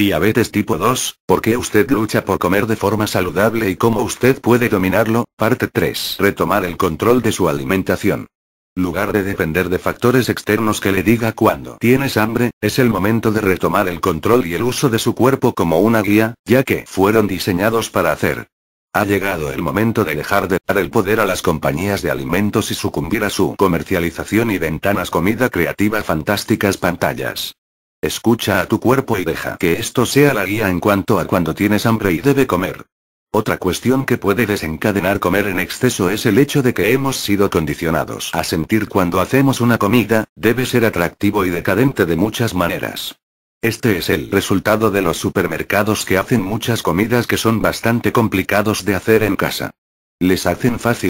Diabetes tipo 2, ¿por qué usted lucha por comer de forma saludable y cómo usted puede dominarlo? Parte 3. Retomar el control de su alimentación. Lugar de depender de factores externos que le diga cuando tienes hambre, es el momento de retomar el control y el uso de su cuerpo como una guía, ya que fueron diseñados para hacer. Ha llegado el momento de dejar de dar el poder a las compañías de alimentos y sucumbir a su comercialización y ventanas comida creativa fantásticas pantallas. Escucha a tu cuerpo y deja que esto sea la guía en cuanto a cuando tienes hambre y debe comer. Otra cuestión que puede desencadenar comer en exceso es el hecho de que hemos sido condicionados a sentir cuando hacemos una comida, debe ser atractivo y decadente de muchas maneras. Este es el resultado de los supermercados que hacen muchas comidas que son bastante complicados de hacer en casa. Les hacen fácil